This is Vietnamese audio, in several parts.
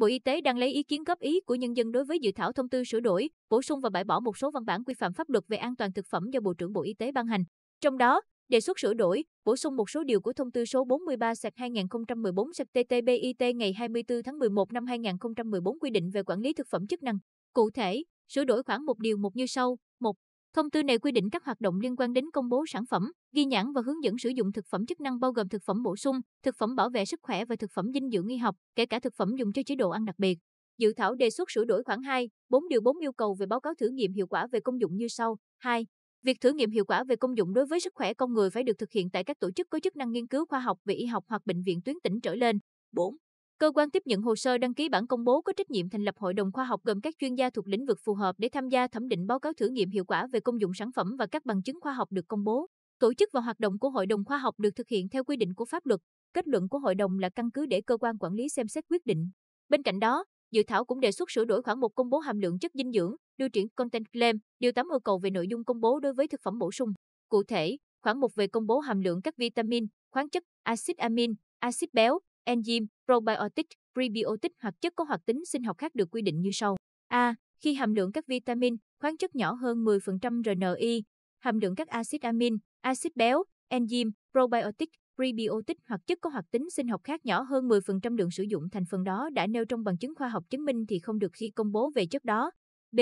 Bộ Y tế đang lấy ý kiến góp ý của nhân dân đối với dự thảo thông tư sửa đổi, bổ sung và bãi bỏ một số văn bản quy phạm pháp luật về an toàn thực phẩm do Bộ trưởng Bộ Y tế ban hành. Trong đó, đề xuất sửa đổi, bổ sung một số điều của thông tư số 43/2014/TT-BIT ngày 24 tháng 11 năm 2014 quy định về quản lý thực phẩm chức năng. Cụ thể, sửa đổi khoảng một điều một như sau: 1. Thông tư này quy định các hoạt động liên quan đến công bố sản phẩm, ghi nhãn và hướng dẫn sử dụng thực phẩm chức năng bao gồm thực phẩm bổ sung, thực phẩm bảo vệ sức khỏe và thực phẩm dinh dưỡng y học, kể cả thực phẩm dùng cho chế độ ăn đặc biệt. Dự thảo đề xuất sửa đổi khoảng 2, 4 điều 4 yêu cầu về báo cáo thử nghiệm hiệu quả về công dụng như sau. 2. Việc thử nghiệm hiệu quả về công dụng đối với sức khỏe con người phải được thực hiện tại các tổ chức có chức năng nghiên cứu khoa học về y học hoặc bệnh viện tuyến tỉnh trở lên. 4. Cơ quan tiếp nhận hồ sơ đăng ký bản công bố có trách nhiệm thành lập hội đồng khoa học gồm các chuyên gia thuộc lĩnh vực phù hợp để tham gia thẩm định báo cáo thử nghiệm hiệu quả về công dụng sản phẩm và các bằng chứng khoa học được công bố. Tổ chức và hoạt động của hội đồng khoa học được thực hiện theo quy định của pháp luật. Kết luận của hội đồng là căn cứ để cơ quan quản lý xem xét quyết định. Bên cạnh đó, dự thảo cũng đề xuất sửa đổi khoảng một công bố hàm lượng chất dinh dưỡng, điều triển content claim, điều 8 yêu cầu về nội dung công bố đối với thực phẩm bổ sung. Cụ thể, khoảng một về công bố hàm lượng các vitamin, khoáng chất, axit amin, axit béo, enzyme, probiotic, prebiotic hoặc chất có hoạt tính sinh học khác được quy định như sau. A. Khi hàm lượng các vitamin, khoáng chất nhỏ hơn 10% RNI, hàm lượng các axit amin, axit béo, enzyme, probiotic, prebiotic hoặc chất có hoạt tính sinh học khác nhỏ hơn 10% lượng sử dụng thành phần đó đã nêu trong bằng chứng khoa học chứng minh thì không được khi công bố về chất đó. B.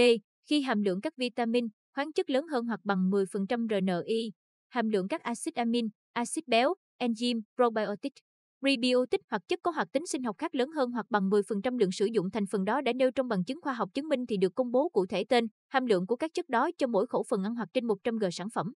Khi hàm lượng các vitamin, khoáng chất lớn hơn hoặc bằng 10% RNI, hàm lượng các axit amin, axit béo, enzyme, probiotic, prebiotic hoặc chất có hoạt tính sinh học khác lớn hơn hoặc bằng 10% lượng sử dụng thành phần đó đã nêu trong bằng chứng khoa học chứng minh thì được công bố cụ thể tên, hàm lượng của các chất đó cho mỗi khẩu phần ăn hoặc trên 100 g sản phẩm.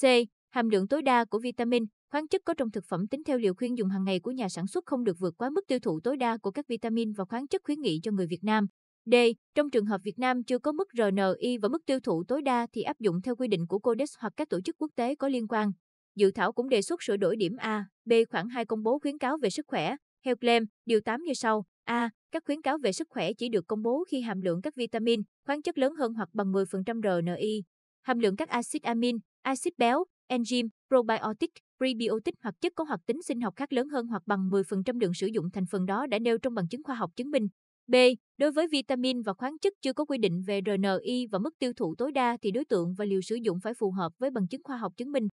C. Hàm lượng tối đa của vitamin, khoáng chất có trong thực phẩm tính theo liều khuyên dùng hàng ngày của nhà sản xuất không được vượt quá mức tiêu thụ tối đa của các vitamin và khoáng chất khuyến nghị cho người Việt Nam. D. Trong trường hợp Việt Nam chưa có mức RNI và mức tiêu thụ tối đa thì áp dụng theo quy định của CODEX hoặc các tổ chức quốc tế có liên quan dự thảo cũng đề xuất sửa đổi điểm A, B khoảng 2 công bố khuyến cáo về sức khỏe, health claim, điều 8 như sau. A. Các khuyến cáo về sức khỏe chỉ được công bố khi hàm lượng các vitamin, khoáng chất lớn hơn hoặc bằng 10% RNI, hàm lượng các axit amin, axit béo, enzyme, probiotic, prebiotic hoặc chất có hoạt tính sinh học khác lớn hơn hoặc bằng 10% lượng sử dụng thành phần đó đã nêu trong bằng chứng khoa học chứng minh. B. Đối với vitamin và khoáng chất chưa có quy định về RNI và mức tiêu thụ tối đa thì đối tượng và liều sử dụng phải phù hợp với bằng chứng khoa học chứng minh.